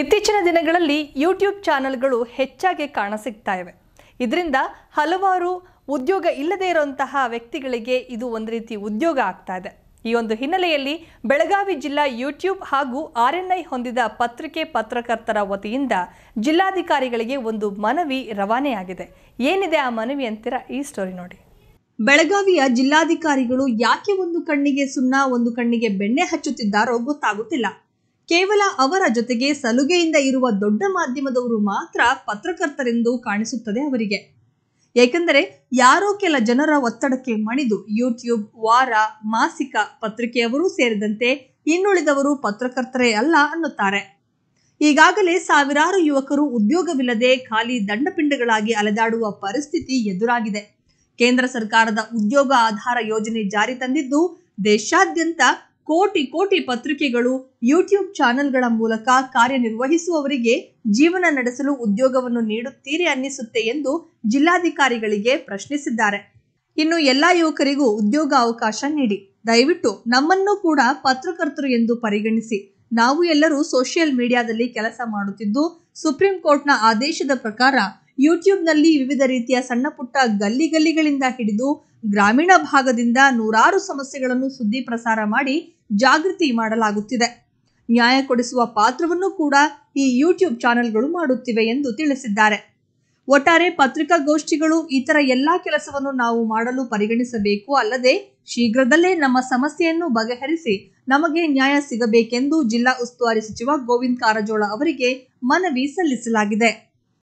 ಇತ್ತೀಚಿನ ದಿನಗಳಲ್ಲಿ ಯೂಟ್ಯೂಬ್ ಚಾನೆಲ್ಗಳು ಹೆಚ್ಚಾಗಿ ಕಾಣಸಿಗ್ತಾ ಇವೆ ಇದರಿಂದ ಹಲವಾರು ಉದ್ಯೋಗ ಇಲ್ಲದೇ ಇರುವಂತಹ ವ್ಯಕ್ತಿಗಳಿಗೆ ಇದು ಒಂದು ರೀತಿ ಉದ್ಯೋಗ ಆಗ್ತಾ ಇದೆ ಈ ಒಂದು ಹಿನ್ನೆಲೆಯಲ್ಲಿ ಬೆಳಗಾವಿ ಜಿಲ್ಲಾ ಯೂಟ್ಯೂಬ್ ಹಾಗೂ ಆರ್ ಎನ್ ಐ ಹೊಂದಿದ ಪತ್ರಿಕೆ ಪತ್ರಕರ್ತರ ವತಿಯಿಂದ ಜಿಲ್ಲಾಧಿಕಾರಿಗಳಿಗೆ ಒಂದು ಮನವಿ ರವಾನೆಯಾಗಿದೆ ಏನಿದೆ ಆ ಮನವಿ ಅಂತೀರ ಈ ಸ್ಟೋರಿ ನೋಡಿ ಬೆಳಗಾವಿಯ ಜಿಲ್ಲಾಧಿಕಾರಿಗಳು ಯಾಕೆ ಒಂದು ಕಣ್ಣಿಗೆ ಸುಣ್ಣ ಒಂದು ಕಣ್ಣಿಗೆ ಬೆಣ್ಣೆ ಹಚ್ಚುತ್ತಿದ್ದಾರೋ ಗೊತ್ತಾಗುತ್ತಿಲ್ಲ ಕೇವಲ ಅವರ ಜೊತೆಗೆ ಸಲುಗೆಯಿಂದ ಇರುವ ದೊಡ್ಡ ಮಾಧ್ಯಮದವರು ಮಾತ್ರ ಪತ್ರಕರ್ತರೆಂದು ಕಾಣಿಸುತ್ತದೆ ಅವರಿಗೆ ಏಕೆಂದರೆ ಯಾರೋ ಕೆಲ ಜನರ ಒತ್ತಡಕ್ಕೆ ಮಣಿದು ಯೂಟ್ಯೂಬ್ ವಾರ ಮಾಸಿಕ ಪತ್ರಿಕೆಯವರು ಸೇರಿದಂತೆ ಇನ್ನುಳಿದವರು ಪತ್ರಕರ್ತರೇ ಅಲ್ಲ ಅನ್ನುತ್ತಾರೆ ಈಗಾಗಲೇ ಸಾವಿರಾರು ಯುವಕರು ಉದ್ಯೋಗವಿಲ್ಲದೆ ಖಾಲಿ ದಂಡಪಿಂಡಗಳಾಗಿ ಅಲೆದಾಡುವ ಪರಿಸ್ಥಿತಿ ಎದುರಾಗಿದೆ ಕೇಂದ್ರ ಸರ್ಕಾರದ ಉದ್ಯೋಗ ಆಧಾರ ಯೋಜನೆ ಜಾರಿ ತಂದಿದ್ದು ದೇಶಾದ್ಯಂತ ಕೋಟಿ ಕೋಟಿ ಪತ್ರಿಕೆಗಳು ಯೂಟ್ಯೂಬ್ ಚಾನೆಲ್ಗಳ ಮೂಲಕ ಕಾರ್ಯನಿರ್ವಹಿಸುವವರಿಗೆ ಜೀವನ ನಡೆಸಲು ಉದ್ಯೋಗವನ್ನು ನೀಡುತ್ತೀರಿ ಅನ್ನಿಸುತ್ತೆ ಎಂದು ಜಿಲ್ಲಾಧಿಕಾರಿಗಳಿಗೆ ಪ್ರಶ್ನಿಸಿದ್ದಾರೆ ಇನ್ನು ಎಲ್ಲಾ ಯುವಕರಿಗೂ ಉದ್ಯೋಗ ಅವಕಾಶ ನೀಡಿ ದಯವಿಟ್ಟು ನಮ್ಮನ್ನು ಕೂಡ ಪತ್ರಕರ್ತರು ಎಂದು ಪರಿಗಣಿಸಿ ನಾವು ಎಲ್ಲರೂ ಸೋಷಿಯಲ್ ಮೀಡಿಯಾದಲ್ಲಿ ಕೆಲಸ ಮಾಡುತ್ತಿದ್ದು ಸುಪ್ರೀಂ ಕೋರ್ಟ್ನ ಆದೇಶದ ಪ್ರಕಾರ ಯೂಟ್ಯೂಬ್ನಲ್ಲಿ ವಿವಿಧ ರೀತಿಯ ಸಣ್ಣ ಪುಟ್ಟ ಗಲ್ಲಿ ಗಲ್ಲಿಗಳಿಂದ ಹಿಡಿದು ಗ್ರಾಮೀಣ ಭಾಗದಿಂದ ನೂರಾರು ಸಮಸ್ಯೆಗಳನ್ನು ಸುದ್ದಿ ಪ್ರಸಾರ ಮಾಡಿ ಜಾಗೃತಿ ಮಾಡಲಾಗುತ್ತಿದೆ ನ್ಯಾಯ ಕೊಡಿಸುವ ಪಾತ್ರವನ್ನು ಕೂಡ ಈ ಯೂಟ್ಯೂಬ್ ಚಾನೆಲ್ಗಳು ಮಾಡುತ್ತಿವೆ ಎಂದು ತಿಳಿಸಿದ್ದಾರೆ ಒಟ್ಟಾರೆ ಪತ್ರಿಕಾಗೋಷ್ಠಿಗಳು ಇತರ ಎಲ್ಲಾ ಕೆಲಸವನ್ನು ನಾವು ಮಾಡಲು ಪರಿಗಣಿಸಬೇಕು ಅಲ್ಲದೆ ಶೀಘ್ರದಲ್ಲೇ ನಮ್ಮ ಸಮಸ್ಯೆಯನ್ನು ಬಗೆಹರಿಸಿ ನಮಗೆ ನ್ಯಾಯ ಸಿಗಬೇಕೆಂದು ಜಿಲ್ಲಾ ಉಸ್ತುವಾರಿ ಸಚಿವ ಗೋವಿಂದ ಕಾರಜೋಳ ಅವರಿಗೆ ಮನವಿ ಸಲ್ಲಿಸಲಾಗಿದೆ